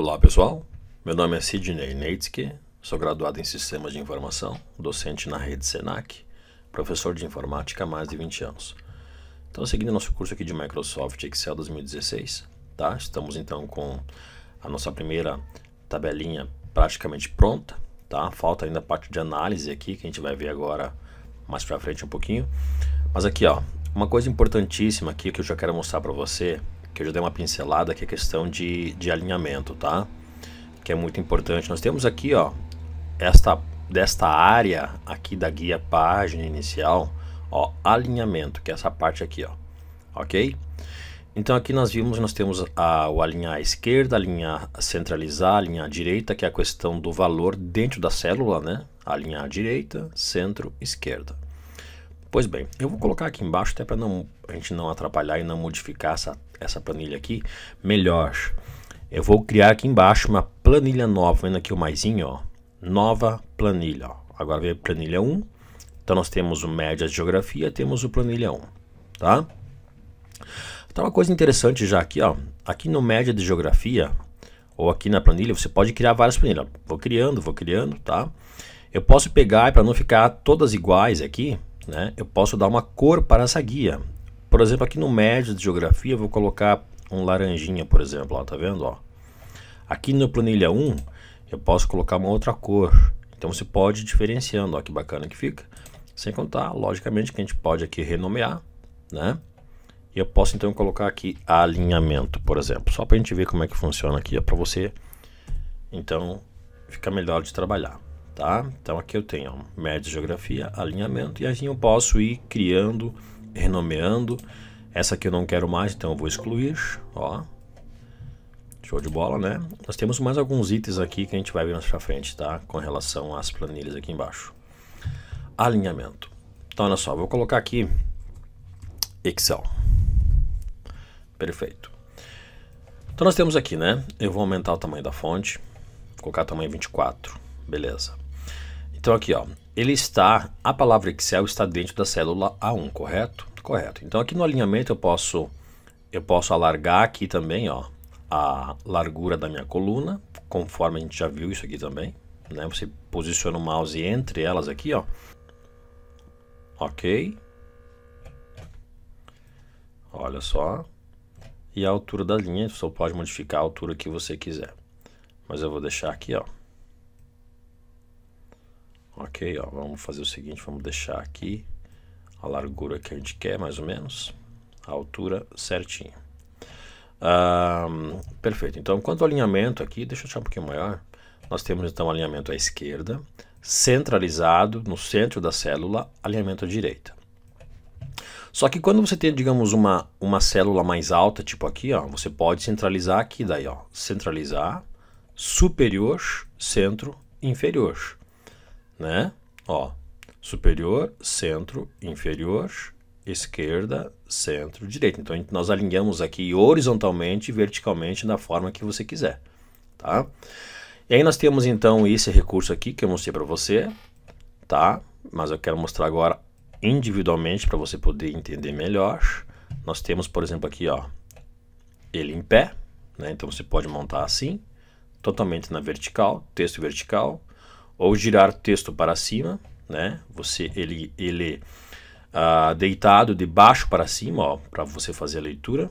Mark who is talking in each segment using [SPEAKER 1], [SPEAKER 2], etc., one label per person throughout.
[SPEAKER 1] Olá pessoal, meu nome é Sidney Neitzke, sou graduado em Sistemas de Informação, docente na rede SENAC, professor de Informática há mais de 20 anos. Então, seguindo nosso curso aqui de Microsoft Excel 2016, tá? Estamos então com a nossa primeira tabelinha praticamente pronta, tá? Falta ainda a parte de análise aqui, que a gente vai ver agora mais para frente um pouquinho. Mas aqui, ó, uma coisa importantíssima aqui que eu já quero mostrar para você que eu já dei uma pincelada, que é questão de, de alinhamento, tá? Que é muito importante. Nós temos aqui, ó, esta desta área aqui da guia página inicial, ó, alinhamento, que é essa parte aqui, ó. OK? Então aqui nós vimos, nós temos a, o alinhar à esquerda, alinhar centralizar, alinhar à direita, que é a questão do valor dentro da célula, né? Alinhar à direita, centro, esquerda. Pois bem, eu vou colocar aqui embaixo até para a gente não atrapalhar e não modificar essa essa planilha aqui, melhor. Eu vou criar aqui embaixo uma planilha nova, vendo aqui o maisinho, ó. Nova planilha, ó. Agora veio planilha 1. Então nós temos o média de geografia, temos o planilha 1, tá? Então uma coisa interessante já aqui, ó. Aqui no média de geografia, ou aqui na planilha, você pode criar várias planilhas. Vou criando, vou criando, tá? Eu posso pegar, para não ficar todas iguais aqui, né? Eu posso dar uma cor para essa guia. Por exemplo, aqui no médio de geografia, vou colocar um laranjinha, por exemplo, ó, tá vendo? Ó. Aqui no planilha 1, eu posso colocar uma outra cor. Então você pode ir diferenciando, ó, que bacana que fica. Sem contar, logicamente, que a gente pode aqui renomear, né? E eu posso então colocar aqui alinhamento, por exemplo, só para a gente ver como é que funciona aqui, é para você, então, ficar melhor de trabalhar, tá? Então aqui eu tenho ó, média geografia, alinhamento, e assim eu posso ir criando renomeando. Essa aqui eu não quero mais, então eu vou excluir, ó. Show de bola, né? Nós temos mais alguns itens aqui que a gente vai ver mais pra frente, tá? Com relação às planilhas aqui embaixo. Alinhamento. Então, olha só, vou colocar aqui Excel. Perfeito. Então, nós temos aqui, né? Eu vou aumentar o tamanho da fonte, vou colocar tamanho 24, beleza. Então, aqui, ó, ele está, a palavra Excel está dentro da célula A1, correto? Correto. Então aqui no alinhamento eu posso, eu posso alargar aqui também, ó, a largura da minha coluna, conforme a gente já viu isso aqui também, né? Você posiciona o mouse entre elas aqui, ó. Ok. Olha só. E a altura da linha, você pode modificar a altura que você quiser. Mas eu vou deixar aqui, ó. Ok, ó, vamos fazer o seguinte, vamos deixar aqui a largura que a gente quer, mais ou menos, a altura certinho. perfeito, então quanto ao alinhamento aqui, deixa eu achar um pouquinho maior. Nós temos então alinhamento à esquerda, centralizado no centro da célula, alinhamento à direita. Só que quando você tem, digamos, uma, uma célula mais alta, tipo aqui, ó, você pode centralizar aqui, daí, ó, centralizar, superior, centro, inferior né? Ó, superior, centro, inferior, esquerda, centro, direita. Então nós alinhamos aqui horizontalmente e verticalmente da forma que você quiser, tá? E aí nós temos então esse recurso aqui que eu mostrei para você, tá? Mas eu quero mostrar agora individualmente para você poder entender melhor. Nós temos, por exemplo, aqui, ó, ele em pé, né? Então você pode montar assim, totalmente na vertical, texto vertical, ou girar o texto para cima, né? Você ele ele uh, deitado de baixo para cima, ó, para você fazer a leitura,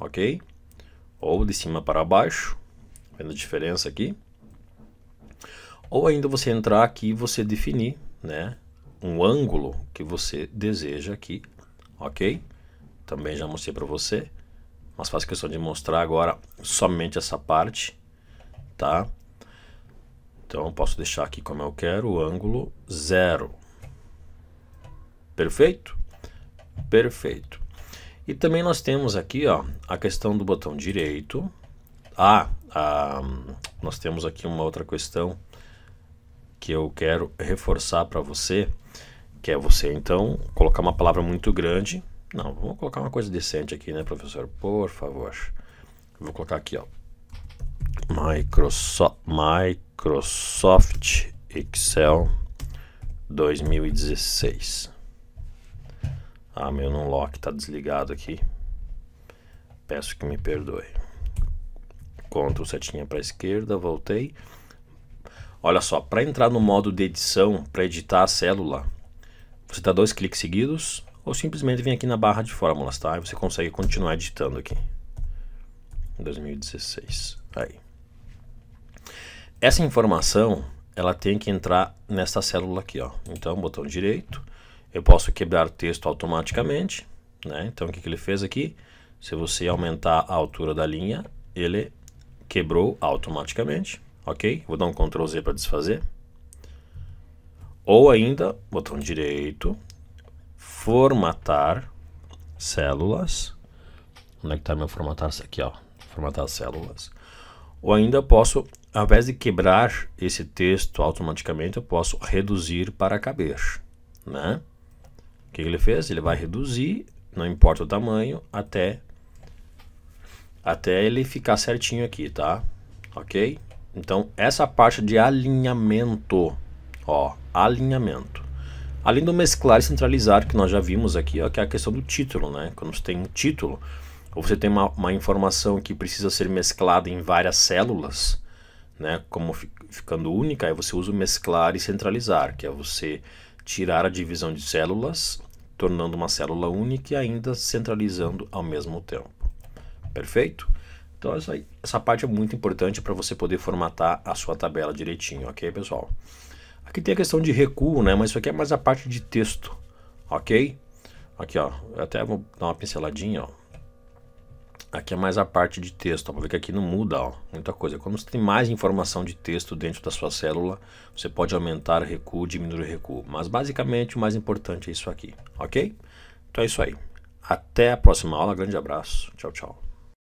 [SPEAKER 1] ok? Ou de cima para baixo, vendo a diferença aqui? Ou ainda você entrar aqui e você definir, né? Um ângulo que você deseja aqui, ok? Também já mostrei para você, mas faço questão é de mostrar agora somente essa parte, tá? Então posso deixar aqui como eu quero o ângulo zero. Perfeito? Perfeito. E também nós temos aqui ó, a questão do botão direito. Ah, ah nós temos aqui uma outra questão que eu quero reforçar para você, que é você então colocar uma palavra muito grande. Não, vamos colocar uma coisa decente aqui, né, professor? Por favor. vou colocar aqui, ó. Microsoft, Microsoft Microsoft Excel 2016. Ah, meu lock está desligado aqui. Peço que me perdoe. Ctrl setinha para a esquerda, voltei. Olha só, para entrar no modo de edição, para editar a célula, você dá dois cliques seguidos ou simplesmente vem aqui na barra de fórmulas, tá? E você consegue continuar editando aqui. 2016. Aí. Essa informação, ela tem que entrar nessa célula aqui, ó. Então, botão direito, eu posso quebrar texto automaticamente, né? Então, o que, que ele fez aqui? Se você aumentar a altura da linha, ele quebrou automaticamente, ok? Vou dar um Ctrl Z para desfazer. Ou ainda, botão direito, formatar células. Onde é que está meu formatar? Aqui, ó. Formatar células. Ou ainda posso ao invés de quebrar esse texto automaticamente, eu posso reduzir para caber. Né? O que ele fez? Ele vai reduzir, não importa o tamanho, até, até ele ficar certinho aqui, tá? Ok? Então, essa parte de alinhamento, ó, alinhamento. Além do mesclar e centralizar, que nós já vimos aqui, ó, que é a questão do título, né? Quando você tem um título, ou você tem uma, uma informação que precisa ser mesclada em várias células, né, como ficando única, aí você usa o mesclar e centralizar, que é você tirar a divisão de células, tornando uma célula única e ainda centralizando ao mesmo tempo. Perfeito? Então essa, essa parte é muito importante para você poder formatar a sua tabela direitinho, ok pessoal? Aqui tem a questão de recuo, né? Mas isso aqui é mais a parte de texto, ok? Aqui ó, eu até vou dar uma pinceladinha, ó. Aqui é mais a parte de texto, para ver que aqui não muda ó, muita coisa. Quando você tem mais informação de texto dentro da sua célula, você pode aumentar recuo, diminuir recuo. Mas basicamente o mais importante é isso aqui, ok? Então é isso aí. Até a próxima aula, grande abraço, tchau, tchau.